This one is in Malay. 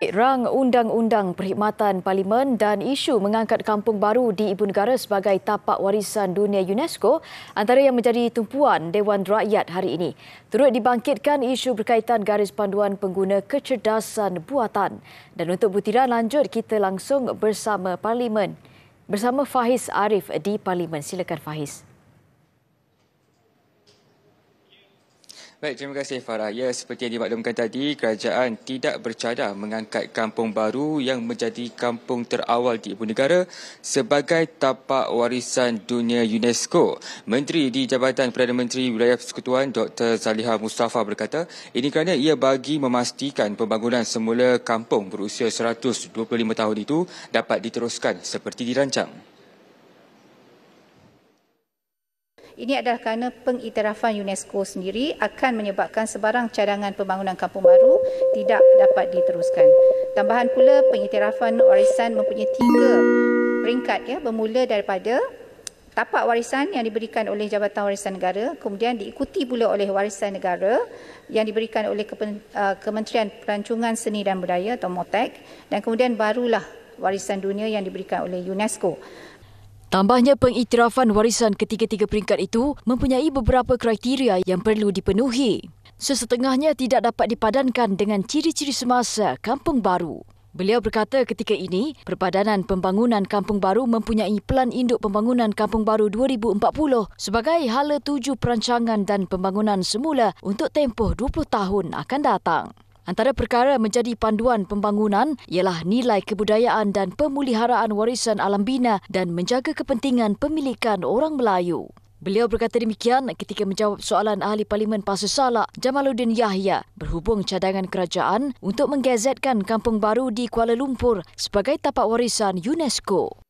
Rang Undang-Undang Perkhidmatan Parlimen dan isu mengangkat kampung baru di Ibu Negara sebagai tapak warisan dunia UNESCO antara yang menjadi tumpuan Dewan Rakyat hari ini. Turut dibangkitkan isu berkaitan garis panduan pengguna kecerdasan buatan. Dan untuk butiran lanjut, kita langsung bersama Parlimen. Bersama Fahiz Arif di Parlimen. Silakan Fahiz. Fahiz. Baik, terima kasih Farah. Ya, seperti yang dimaklumkan tadi, kerajaan tidak bercadang mengangkat kampung baru yang menjadi kampung terawal di ibu negara sebagai tapak warisan dunia UNESCO. Menteri di Jabatan Perdana Menteri Wilayah Persekutuan Dr. Zaliha Mustafa berkata, ini kerana ia bagi memastikan pembangunan semula kampung berusia 125 tahun itu dapat diteruskan seperti dirancang. Ini adalah kerana pengiktirafan UNESCO sendiri akan menyebabkan sebarang cadangan pembangunan kampung baru tidak dapat diteruskan. Tambahan pula pengiktirafan warisan mempunyai tiga peringkat ya bermula daripada tapak warisan yang diberikan oleh Jabatan Warisan Negara kemudian diikuti pula oleh warisan negara yang diberikan oleh uh, Kementerian Pelancongan Seni dan Budaya atau MOTEC dan kemudian barulah warisan dunia yang diberikan oleh UNESCO. Tambahnya pengiktirafan warisan ketiga-tiga peringkat itu mempunyai beberapa kriteria yang perlu dipenuhi. Sesetengahnya tidak dapat dipadankan dengan ciri-ciri semasa kampung baru. Beliau berkata ketika ini, Perpadanan Pembangunan Kampung Baru mempunyai Pelan Induk Pembangunan Kampung Baru 2040 sebagai hala tuju perancangan dan pembangunan semula untuk tempoh 20 tahun akan datang. Antara perkara menjadi panduan pembangunan ialah nilai kebudayaan dan pemuliharaan warisan alam bina dan menjaga kepentingan pemilikan orang Melayu. Beliau berkata demikian ketika menjawab soalan Ahli Parlimen Pasir Salak Jamaluddin Yahya berhubung cadangan kerajaan untuk menggazetkan kampung baru di Kuala Lumpur sebagai tapak warisan UNESCO.